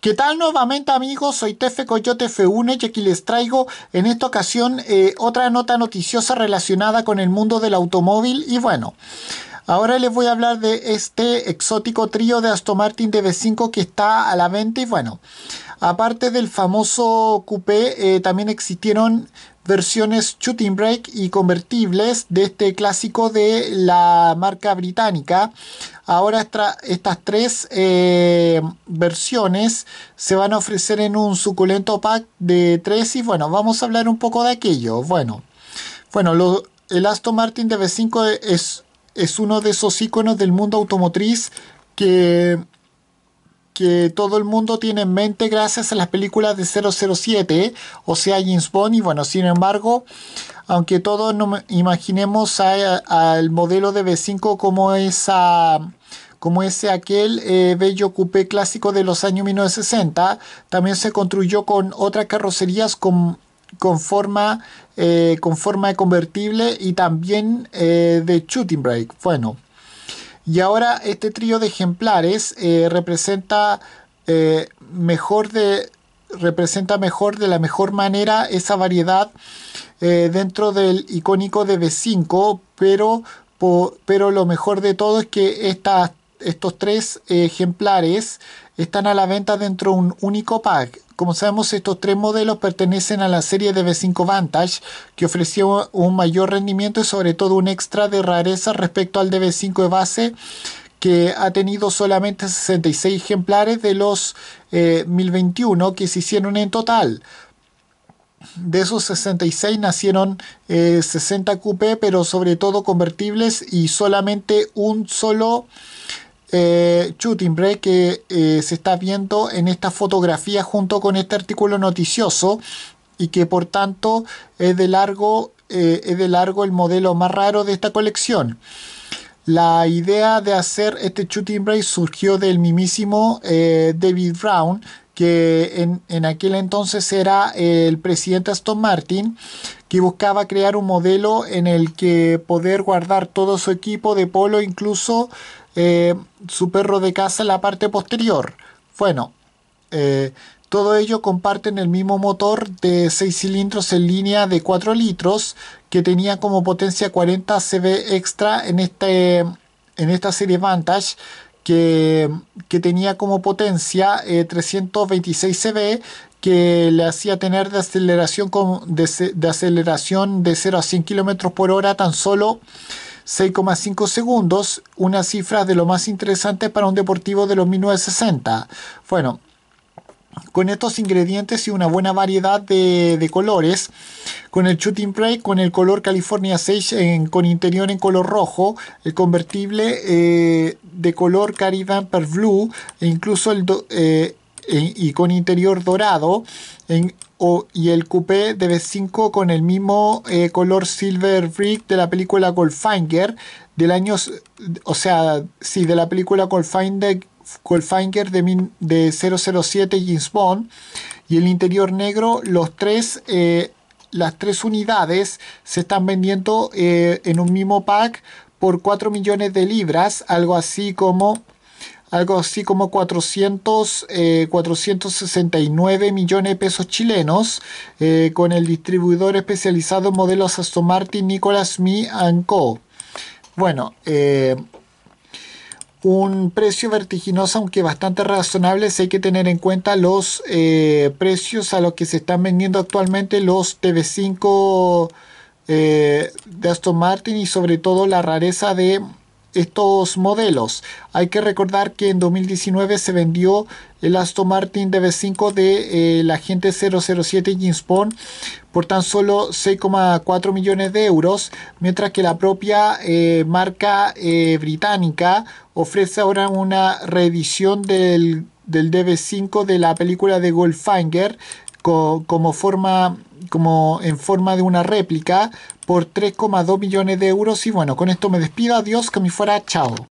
¿Qué tal nuevamente amigos? Soy Tefe Coyote F1 y aquí les traigo en esta ocasión eh, otra nota noticiosa relacionada con el mundo del automóvil y bueno, Ahora les voy a hablar de este exótico trío de Aston Martin DB5 que está a la venta y bueno, aparte del famoso coupé, eh, también existieron versiones shooting brake y convertibles de este clásico de la marca británica. Ahora estas tres eh, versiones se van a ofrecer en un suculento pack de tres y bueno, vamos a hablar un poco de aquello. Bueno, bueno el Aston Martin DB5 es es uno de esos iconos del mundo automotriz que, que todo el mundo tiene en mente gracias a las películas de 007, o sea, James Bond, y bueno, sin embargo, aunque todos no imaginemos al modelo de B 5 como esa como ese aquel eh, bello coupé clásico de los años 1960, también se construyó con otras carrocerías con con forma, eh, con forma de convertible y también eh, de shooting brake. Bueno, y ahora este trío de ejemplares eh, representa mejor de representa mejor de la mejor manera esa variedad dentro del icónico DB5, pero, pero lo mejor de todo es que estas, estos tres ejemplares están a la venta dentro de un único pack como sabemos, estos tres modelos pertenecen a la serie DB5 Vantage, que ofreció un mayor rendimiento y sobre todo un extra de rareza respecto al DB5 de base, que ha tenido solamente 66 ejemplares de los 1021 eh, que se hicieron en total. De esos 66 nacieron 60 eh, coupé, pero sobre todo convertibles y solamente un solo eh, shooting que eh, se está viendo en esta fotografía junto con este artículo noticioso y que por tanto es de largo, eh, es de largo el modelo más raro de esta colección. La idea de hacer este shooting break surgió del mismísimo eh, David Brown, que en, en, aquel entonces era el presidente Aston Martin, que buscaba crear un modelo en el que poder guardar todo su equipo de polo, incluso eh, su perro de casa en la parte posterior. Bueno, eh, todo ello comparten el mismo motor de 6 cilindros en línea de 4 litros que tenía como potencia 40 CV extra en, este, en esta serie Vantage que, tenía como potencia 326 eh, CV que le hacía tener de aceleración, con, de, de, aceleración de 0 a 100 km por hora tan solo 6,5 segundos, una cifra de lo más interesante para un deportivo de los 1960. Bueno, con estos ingredientes y una buena variedad de, colores, con el shooting Play, con el color California Sage, con interior en color rojo, el convertible eh, de color Caribbean per Blue, e incluso el eh, e, y con interior dorado, en, y el coupé de B5 con el mismo eh, color silver brick de la película Goldfinger del año, o sea, sí, de la película Goldfinder, Goldfinger de, 007 James Bond y el interior negro, los tres, eh, las tres unidades se están vendiendo eh, en un mismo pack por 4 millones de libras, algo así como algo así como 400, 469 eh, millones de pesos chilenos eh, con el distribuidor especializado en modelos Aston Martin Nicolas Me Co. Bueno, eh, un precio vertiginoso, aunque bastante razonable, si hay que tener en cuenta los precios a los que se están vendiendo actualmente los TV5 de Aston Martin y sobre todo la rareza de estos modelos. Hay que recordar que en 2019 se vendió el Aston Martin DB5 de eh, la gente 007 James Bond por tan solo 6,4 millones de euros, mientras que la propia eh, marca eh, británica ofrece ahora una reedición del, del DB5 de la película de Goldfinger como forma como en forma de una réplica por 3,2 millones de euros y bueno, con esto me despido, adiós, que me fuera, chao.